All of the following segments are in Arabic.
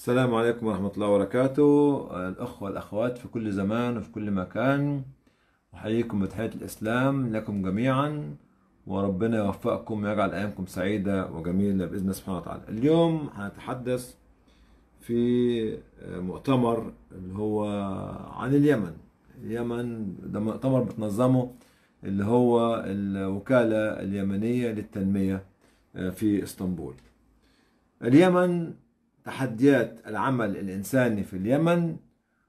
السلام عليكم ورحمة الله وبركاته الأخوة والأخوات في كل زمان وفي كل مكان أحييكم بتحية الإسلام لكم جميعا وربنا يوفقكم ويجعل أيامكم سعيدة وجميلة بإذن الله سبحانه وتعالى اليوم هنتحدث في مؤتمر اللي هو عن اليمن اليمن ده مؤتمر بتنظمه اللي هو الوكالة اليمنية للتنمية في اسطنبول اليمن تحديات العمل الإنساني في اليمن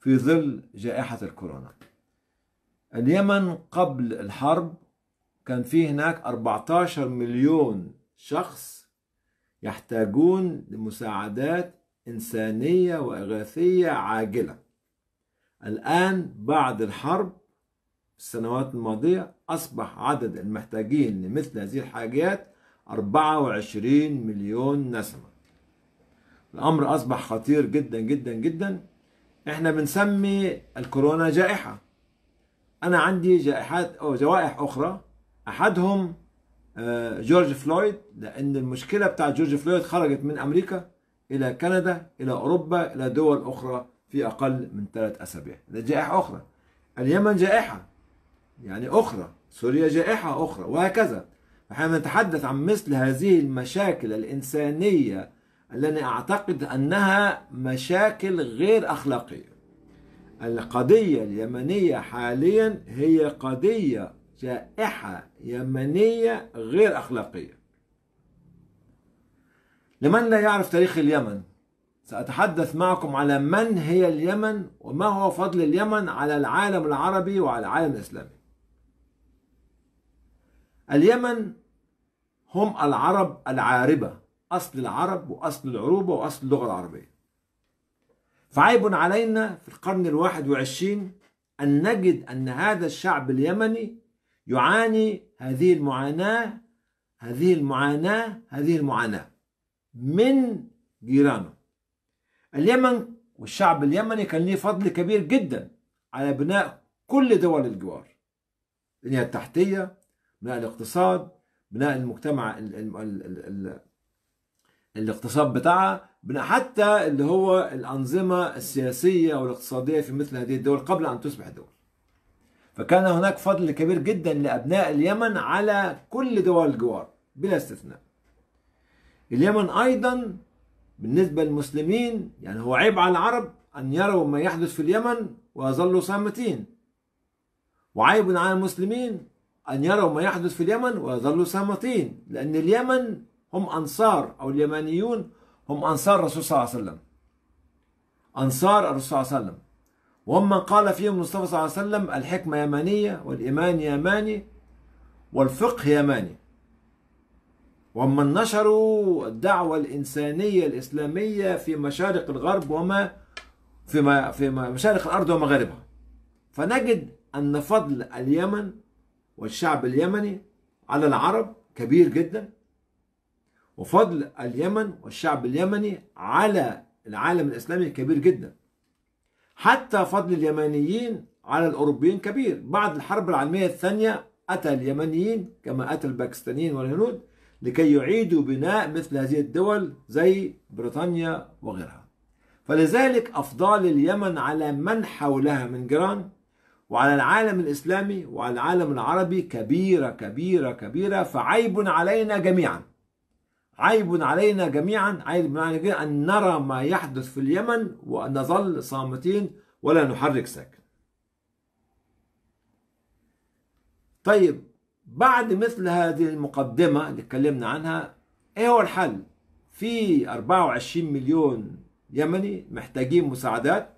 في ظل جائحة الكورونا اليمن قبل الحرب كان في هناك 14 مليون شخص يحتاجون لمساعدات إنسانية وإغاثية عاجلة الآن بعد الحرب السنوات الماضية أصبح عدد المحتاجين لمثل هذه الحاجات 24 مليون نسمة الامر اصبح خطير جدا جدا جدا احنا بنسمي الكورونا جائحه انا عندي جائحات او جوائح اخرى احدهم آه، جورج فلويد لان المشكله بتاع جورج فلويد خرجت من امريكا الى كندا الى اوروبا الى دول اخرى في اقل من ثلاث اسابيع ده جائحه اخرى اليمن جائحه يعني اخرى سوريا جائحه اخرى وهكذا فاحنا نتحدث عن مثل هذه المشاكل الانسانيه لأني أعتقد أنها مشاكل غير أخلاقية القضية اليمنية حاليا هي قضية جائحة يمنية غير أخلاقية لمن لا يعرف تاريخ اليمن سأتحدث معكم على من هي اليمن وما هو فضل اليمن على العالم العربي وعلى العالم الإسلامي اليمن هم العرب العاربة أصل العرب وأصل العروبة وأصل اللغة العربية فعيب علينا في القرن الواحد وعشرين أن نجد أن هذا الشعب اليمني يعاني هذه المعاناة هذه المعاناة هذه المعاناة من جيرانه اليمن والشعب اليمني كان ليه فضل كبير جدا على بناء كل دول الجوار البنية التحتية بناء الاقتصاد بناء المجتمع الاقتصاد بتاعها حتى اللي هو الأنظمة السياسية والاقتصادية في مثل هذه الدول قبل أن تصبح دول فكان هناك فضل كبير جدا لأبناء اليمن على كل دول الجوار بلا استثناء اليمن أيضا بالنسبة للمسلمين يعني هو عيب على العرب أن يروا ما يحدث في اليمن ويظلوا صامتين وعيب على المسلمين أن يروا ما يحدث في اليمن ويظلوا صامتين لأن اليمن هم أنصار أو اليمانيون هم أنصار الرسول صلى الله عليه وسلم أنصار الرسول صلى الله عليه وسلم وهم من قال فيهم المصطفى صلى الله عليه وسلم الحكمة يمانية والإيمان يماني والفقه يماني وهم من نشروا الدعوة الإنسانية الإسلامية في مشارق الغرب وما في ما في مشارق الأرض ومغاربها فنجد أن فضل اليمن والشعب اليمني على العرب كبير جدا وفضل اليمن والشعب اليمني على العالم الإسلامي كبير جدا حتى فضل اليمنيين على الأوروبيين كبير بعد الحرب العالمية الثانية أتى اليمنيين كما أتى الباكستانيين والهنود لكي يعيدوا بناء مثل هذه الدول زي بريطانيا وغيرها فلذلك أفضال اليمن على من حولها من جيران وعلى العالم الإسلامي وعلى العالم العربي كبيرة كبيرة كبيرة فعيب علينا جميعاً عيب علينا جميعا عيب بمعنى كده أن نرى ما يحدث في اليمن ونظل صامتين ولا نحرك ساكن طيب بعد مثل هذه المقدمة اللي اتكلمنا عنها ايه هو الحل؟ في 24 مليون يمني محتاجين مساعدات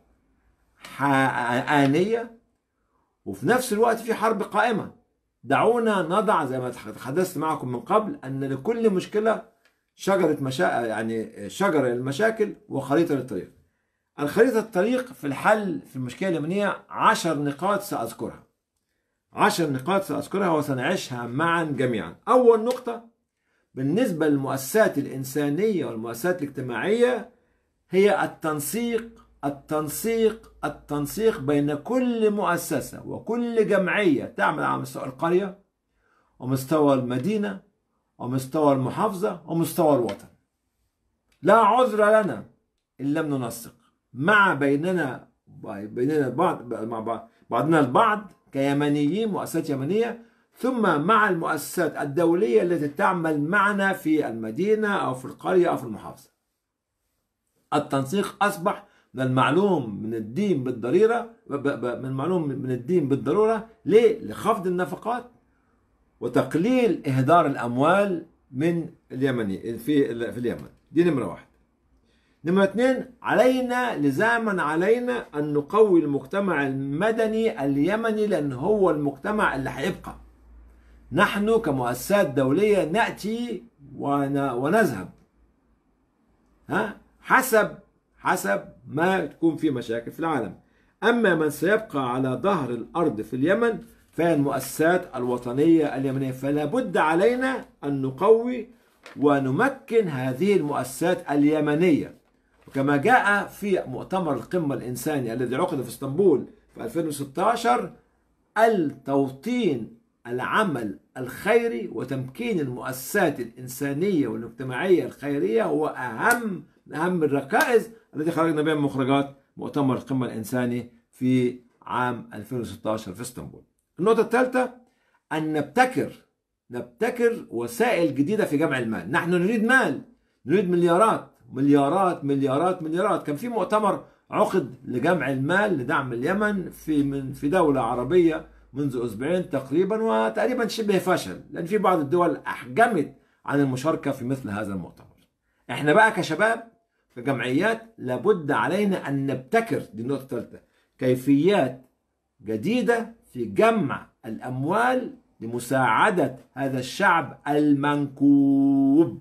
آنية وفي نفس الوقت في حرب قائمة دعونا نضع زي ما تحدثت معكم من قبل أن لكل مشكلة شجرة مشا... يعني شجرة للمشاكل وخريطة للطريق الخريطة الطريق في الحل في المشكلة اليمنية عشر نقاط سأذكرها عشر نقاط سأذكرها وسنعيشها معا جميعا أول نقطة بالنسبة للمؤسسات الإنسانية والمؤسسات الاجتماعية هي التنسيق التنسيق التنسيق بين كل مؤسسة وكل جمعية تعمل على مستوى القرية ومستوى المدينة ومستوى المحافظة ومستوى الوطن لا عذر لنا إن لم ننسق مع بيننا بيننا البعض مع بعضنا البعض كيمنيين مؤسسات يمنية ثم مع المؤسسات الدولية التي تعمل معنا في المدينة أو في القرية أو في المحافظة التنسيق أصبح من المعلوم من الدين بالضريرة من المعلوم من الدين بالضرورة ليه؟ لخفض النفقات وتقليل إهدار الأموال من اليمني في في اليمن دي نمرة واحد نمرة اثنين علينا لزاما علينا أن نقوي المجتمع المدني اليمني لأن هو المجتمع اللي هيبقى نحن كمؤسسات دولية نأتي ونذهب ها حسب حسب ما تكون في مشاكل في العالم أما من سيبقى على ظهر الأرض في اليمن المؤسسات الوطنية اليمنية فلا بد علينا أن نقوي ونمكن هذه المؤسسات اليمنية وكما جاء في مؤتمر القمة الإنساني الذي عقد في اسطنبول في 2016 التوطين العمل الخيري وتمكين المؤسسات الإنسانية والاجتماعية الخيرية هو أهم أهم الركائز التي خرجنا بها من مخرجات مؤتمر القمة الإنساني في عام 2016 في اسطنبول النقطة الثالثة أن نبتكر نبتكر وسائل جديدة في جمع المال نحن نريد مال نريد مليارات مليارات مليارات مليارات كان في مؤتمر عقد لجمع المال لدعم اليمن في من في دولة عربية منذ أسبوعين تقريبا وتقريبا شبه فشل لأن في بعض الدول أحجمت عن المشاركة في مثل هذا المؤتمر احنا بقى كشباب في جمعيات لابد علينا أن نبتكر دي النقطة الثالثة كيفيات جديدة في جمع الأموال لمساعدة هذا الشعب المنكوب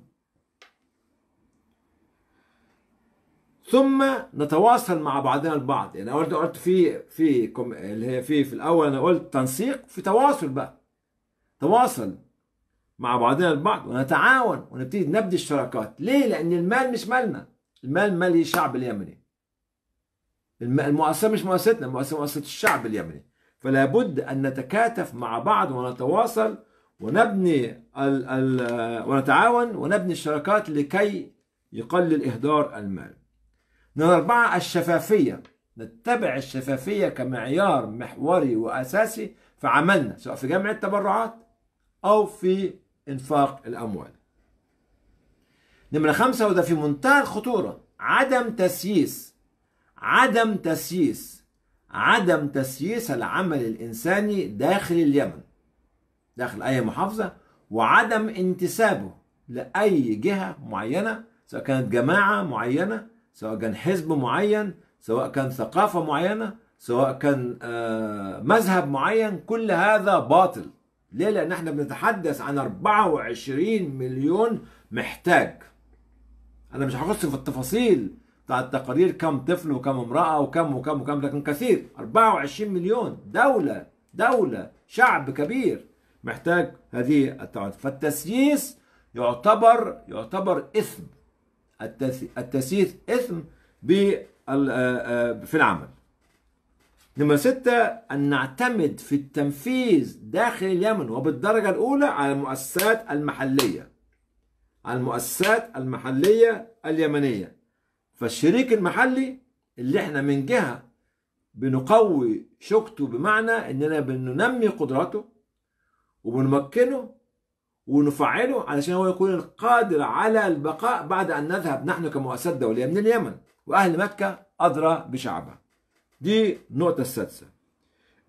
ثم نتواصل مع بعضنا البعض يعني قلت قلت في في اللي هي في في الاول انا قلت تنسيق في تواصل بقى تواصل مع بعضنا البعض ونتعاون ونبتدي نبني الشراكات ليه لان المال مش مالنا المال مال الشعب اليمني المؤسسه مش مؤسستنا المؤسسه مؤسسه الشعب اليمني فلا بد أن نتكاتف مع بعض ونتواصل ونبني الـ الـ ونتعاون ونبني الشراكات لكي يقلل إهدار المال نمرة أربعة الشفافية نتبع الشفافية كمعيار محوري وأساسي في عملنا سواء في جمع التبرعات أو في إنفاق الأموال نمرة خمسة وده في منتهى الخطورة عدم تسييس عدم تسييس عدم تسييس العمل الإنساني داخل اليمن داخل أي محافظة وعدم انتسابه لأي جهة معينة سواء كانت جماعة معينة سواء كان حزب معين سواء كان ثقافة معينة سواء كان آه، مذهب معين كل هذا باطل ليه؟ لأن احنا بنتحدث عن 24 مليون محتاج أنا مش هخش في التفاصيل بتاع التقارير كم طفل وكم امرأة وكم وكم وكم لكن كثير 24 مليون دولة دولة شعب كبير محتاج هذه التعاون فالتسييس يعتبر يعتبر إثم التسييس إثم آه، آه، في العمل نمرة ستة أن نعتمد في التنفيذ داخل اليمن وبالدرجة الأولى على المؤسسات المحلية على المؤسسات المحلية اليمنية فالشريك المحلي اللي احنا من جهه بنقوي شوكته بمعنى اننا بننمي قدراته وبنمكنه ونفعله علشان هو يكون القادر على البقاء بعد ان نذهب نحن كمؤسسات دوليه من اليمن واهل مكه ادرى بشعبها. دي النقطه السادسه.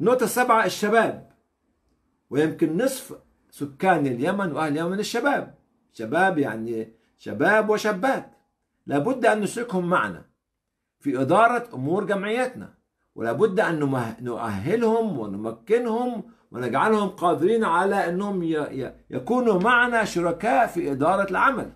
النقطه السابعه الشباب ويمكن نصف سكان اليمن واهل اليمن الشباب. شباب يعني شباب وشابات. لابد أن نشركهم معنا في إدارة أمور جمعيتنا ولابد أن نؤهلهم ونمكنهم ونجعلهم قادرين على أنهم يكونوا معنا شركاء في إدارة العمل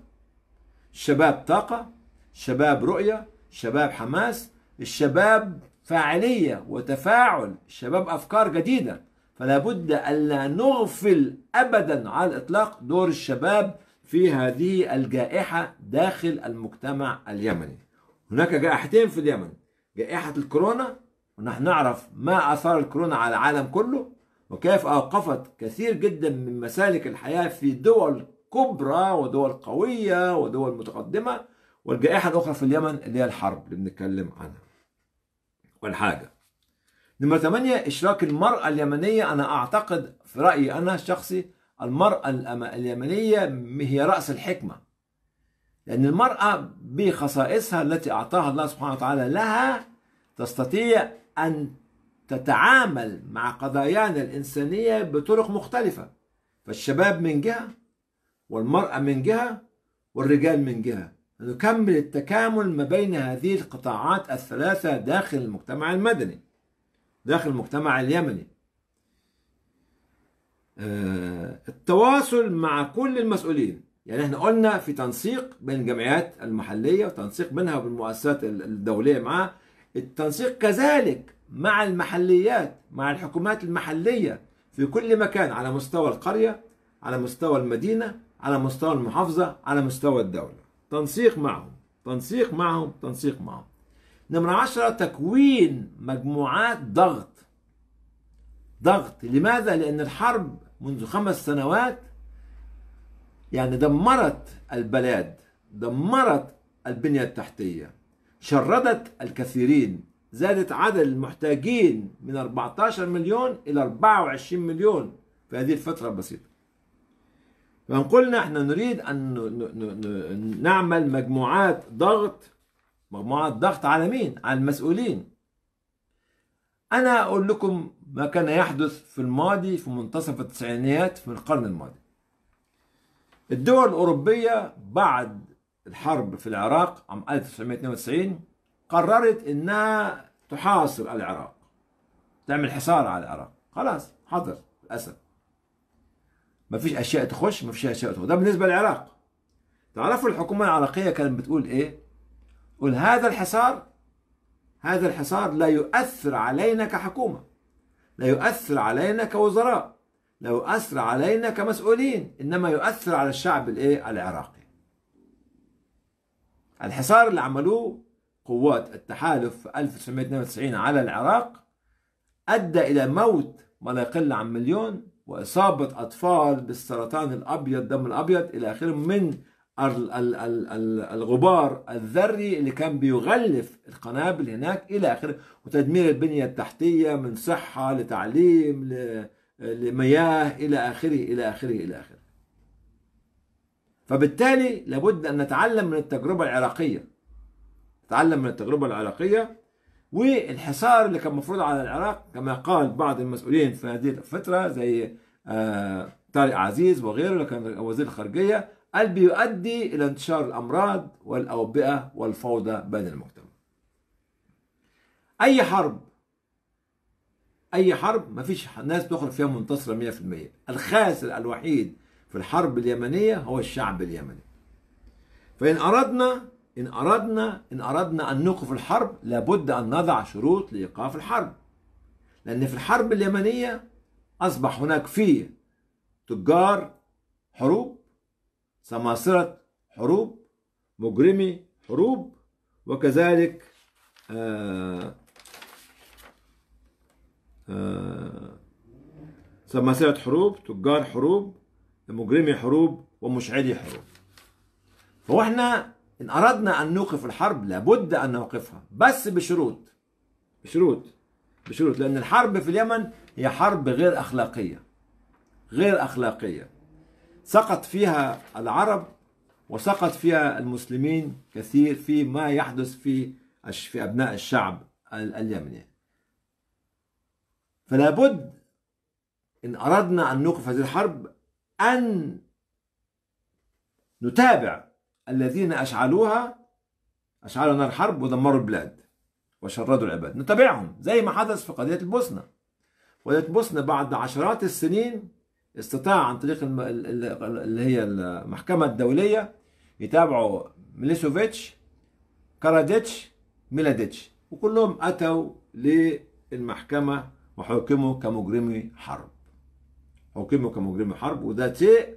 الشباب طاقة الشباب رؤية الشباب حماس الشباب فاعلية وتفاعل الشباب أفكار جديدة فلا بد ألا نغفل أبدا على الإطلاق دور الشباب في هذه الجائحة داخل المجتمع اليمني هناك جائحتين في اليمن جائحة الكورونا ونحن نعرف ما أثار الكورونا على العالم كله وكيف أوقفت كثير جدا من مسالك الحياة في دول كبرى ودول قوية ودول متقدمة والجائحة الأخرى في اليمن اللي هي الحرب اللي بنتكلم عنها والحاجة نمرة 8 إشراك المرأة اليمنية أنا أعتقد في رأيي أنا الشخصي المرأة اليمنية هي رأس الحكمة لأن المرأة بخصائصها التي أعطاها الله سبحانه وتعالى لها تستطيع أن تتعامل مع قضايانا الإنسانية بطرق مختلفة فالشباب من جهة والمرأة من جهة والرجال من جهة نكمل التكامل ما بين هذه القطاعات الثلاثة داخل المجتمع المدني داخل المجتمع اليمني آه، التواصل مع كل المسؤولين يعني احنا قلنا في تنسيق بين الجمعيات المحلية وتنسيق بينها وبالمؤسسات الدولية معها التنسيق كذلك مع المحليات مع الحكومات المحلية في كل مكان على مستوى القرية على مستوى المدينة على مستوى المحافظة على مستوى الدولة تنسيق معهم تنسيق معهم تنسيق معهم نمرة عشرة تكوين مجموعات ضغط ضغط لماذا؟ لأن الحرب منذ خمس سنوات يعني دمرت البلاد دمرت البنية التحتية شردت الكثيرين زادت عدد المحتاجين من 14 مليون إلى 24 مليون في هذه الفترة البسيطة فنقولنا احنا نريد أن نعمل مجموعات ضغط مجموعات ضغط على مين؟ على المسؤولين أنا أقول لكم ما كان يحدث في الماضي في منتصف التسعينيات في القرن الماضي الدول الأوروبية بعد الحرب في العراق عام 1992 قررت أنها تحاصر العراق تعمل حصار على العراق خلاص حاضر للأسف ما فيش أشياء تخش ما فيش أشياء تخش ده بالنسبة للعراق تعرفوا الحكومة العراقية كانت بتقول إيه؟ تقول هذا الحصار هذا الحصار لا يؤثر علينا كحكومة لا يؤثر علينا كوزراء لا يؤثر علينا كمسؤولين إنما يؤثر على الشعب الإيه؟ العراقي الحصار اللي عملوه قوات التحالف في 1992 على العراق أدى إلى موت ما لا يقل عن مليون وإصابة أطفال بالسرطان الأبيض دم الأبيض إلى آخره من الغبار الذري اللي كان بيغلف القنابل هناك الى اخره وتدمير البنيه التحتيه من صحه لتعليم لمياه الى اخره الى اخره الى اخره. فبالتالي لابد ان نتعلم من التجربه العراقيه. نتعلم من التجربه العراقيه والحصار اللي كان مفروض على العراق كما قال بعض المسؤولين في هذه الفتره زي آه، طارق عزيز وغيره اللي كان وزير الخارجيه قال بيؤدي إلى انتشار الأمراض والأوبئة والفوضى بين المجتمع أي حرب أي حرب مفيش ناس تخرج فيها منتصرة 100% الخاسر الوحيد في الحرب اليمنية هو الشعب اليمني فإن أردنا إن أردنا إن أردنا أن نوقف الحرب لابد أن نضع شروط لإيقاف الحرب لأن في الحرب اليمنية أصبح هناك فيه تجار حروب سماسرة حروب مجرمي حروب وكذلك آه، آه، سماسرة حروب تجار حروب مجرمي حروب ومشعلي حروب فاحنا احنا ان اردنا ان نوقف الحرب لابد ان نوقفها بس بشروط بشروط بشروط لان الحرب في اليمن هي حرب غير اخلاقيه غير اخلاقيه سقط فيها العرب وسقط فيها المسلمين كثير في ما يحدث في في أبناء الشعب اليمني فلا بد إن أردنا أن نوقف هذه الحرب أن نتابع الذين أشعلوها أشعلوا نار الحرب ودمروا البلاد وشردوا العباد نتابعهم زي ما حدث في قضية البوسنة قضية البوسنة بعد عشرات السنين استطاع عن طريق الم... اللي هي المحكمة الدولية يتابعوا ميليسوفيتش كاراديتش ميلاديتش وكلهم أتوا للمحكمة وحكموا كمجرمي حرب حكموا كمجرمي حرب وده شيء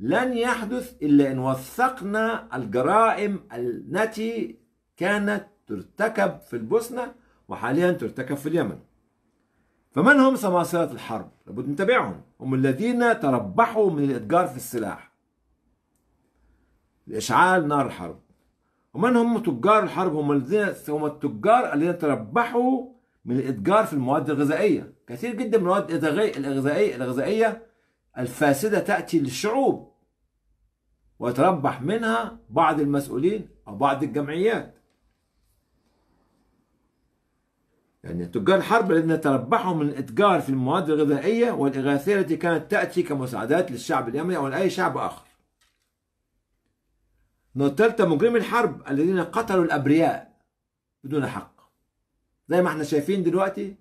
لن يحدث إلا إن وثقنا الجرائم التي كانت ترتكب في البوسنة وحاليا ترتكب في اليمن فمن هم سماسرة الحرب؟ لابد نتابعهم هم الذين تربحوا من الإتجار في السلاح لإشعال نار الحرب ومن هم تجار الحرب هم الذين هم التجار الذين تربحوا من الاتجار في المواد الغذائيه كثير جدا من المواد الغذائيه الغذائيه الفاسده تاتي للشعوب ويتربح منها بعض المسؤولين او بعض الجمعيات يعني تجار الحرب الذين تربحوا من الاتجار في المواد الغذائيه والاغاثيه التي كانت تاتي كمساعدات للشعب اليمني او لاي شعب اخر. النقطه مجرمي الحرب الذين قتلوا الابرياء بدون حق. زي ما احنا شايفين دلوقتي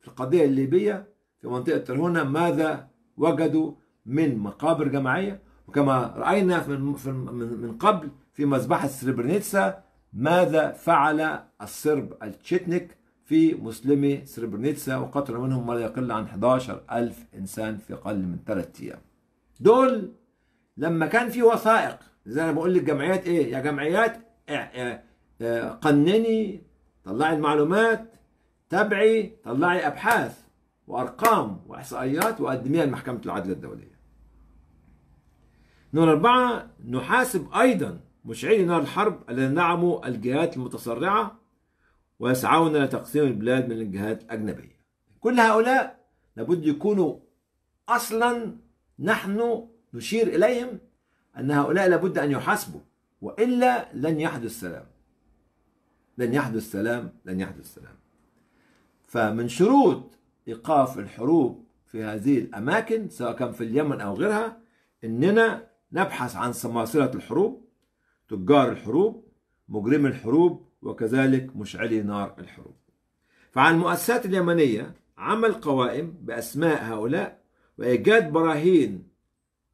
في القضيه الليبيه في منطقه ترهونه ماذا وجدوا من مقابر جماعيه وكما راينا من قبل في مذبحه سربرنيتسا ماذا فعل الصرب التشيتنيك في مسلمي سربرنيتسا وقتل منهم ما لا يقل عن 11 ألف إنسان في أقل من ثلاثة أيام دول لما كان في وثائق زي أنا بقول لك جمعيات إيه يا جمعيات إيه، إيه، إيه، قنني طلعي المعلومات تابعي طلعي أبحاث وأرقام وإحصائيات وقدميها لمحكمة العدل الدولية نور أربعة نحاسب أيضا مشعلي نار الحرب الذين نعموا الجهات المتسرعة ويسعون لتقسيم البلاد من الجهات الأجنبية كل هؤلاء لابد يكونوا أصلا نحن نشير إليهم أن هؤلاء لابد أن يحاسبوا وإلا لن يحدث سلام لن يحدث سلام لن يحدث سلام فمن شروط إيقاف الحروب في هذه الأماكن سواء كان في اليمن أو غيرها إننا نبحث عن سماسرة الحروب تجار الحروب مجرمي الحروب وكذلك مشعلي نار الحروب فعلى المؤسسات اليمنية عمل قوائم بأسماء هؤلاء وإيجاد براهين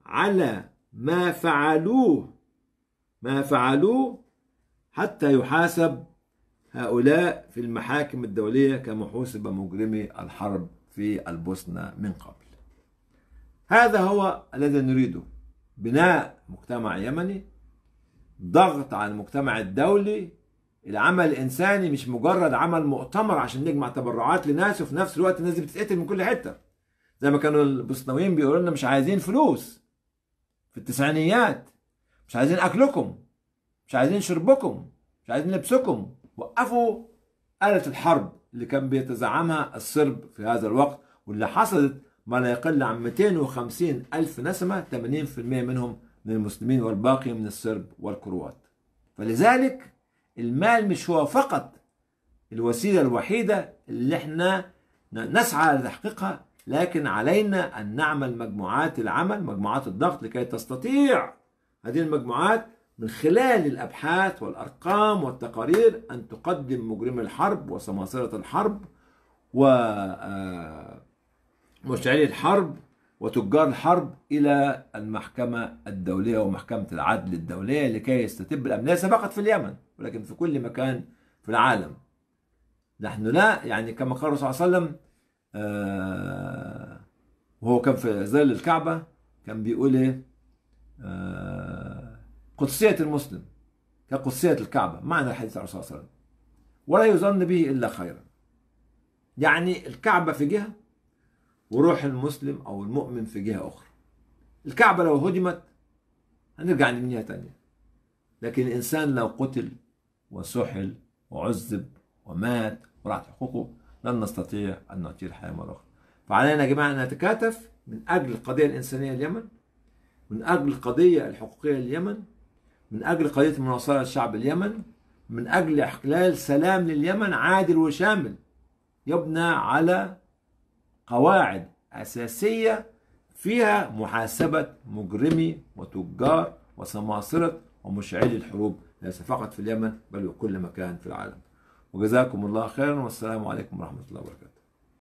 على ما فعلوه ما فعلوه حتى يحاسب هؤلاء في المحاكم الدولية كما حوسب مجرمي الحرب في البوسنة من قبل هذا هو الذي نريده بناء مجتمع يمني ضغط على المجتمع الدولي العمل الانساني مش مجرد عمل مؤتمر عشان نجمع تبرعات لناس وفي نفس الوقت الناس دي بتتقتل من كل حته زي ما كانوا البوسناويين بيقولوا لنا مش عايزين فلوس في التسعينيات مش عايزين اكلكم مش عايزين شربكم مش عايزين لبسكم وقفوا آلة الحرب اللي كان بيتزعمها الصرب في هذا الوقت واللي حصلت ما لا يقل عن 250 ألف نسمة 80% منهم من المسلمين والباقي من الصرب والكروات فلذلك المال مش هو فقط الوسيلة الوحيدة اللي احنا نسعى لتحقيقها لكن علينا أن نعمل مجموعات العمل مجموعات الضغط لكي تستطيع هذه المجموعات من خلال الأبحاث والأرقام والتقارير أن تقدم مجرم الحرب وسماسرة الحرب ومشعلي آه، الحرب وتجار الحرب إلى المحكمة الدولية ومحكمة العدل الدولية لكي يستتب الأمن ليس فقط في اليمن ولكن في كل مكان في العالم نحن لا يعني كما قال الرسول صلى الله عليه وسلم آه، وهو كان في ظل الكعبة كان بيقول إيه آه، قدسية المسلم كقدسية الكعبة معنى الحديث عن الرسول صلى الله عليه وسلم ولا يظن به إلا خيرا يعني الكعبة في جهة وروح المسلم أو المؤمن في جهة أخرى الكعبة لو هدمت هنرجع نبنيها تانية لكن الإنسان لو قتل وسحل وعذب ومات وراحت حقوقه لن نستطيع أن نعطيه الحياة مرة أخرى فعلينا يا جماعة أن نتكاتف من أجل القضية الإنسانية اليمن من أجل القضية الحقوقية اليمن من أجل قضية المناصرة للشعب اليمن من أجل إحلال سلام لليمن عادل وشامل يبنى على قواعد أساسية فيها محاسبة مجرمي وتجار وسماسرة ومشعلي الحروب ليس فقط في اليمن بل وكل مكان في العالم وجزاكم الله خيرا والسلام عليكم ورحمة الله وبركاته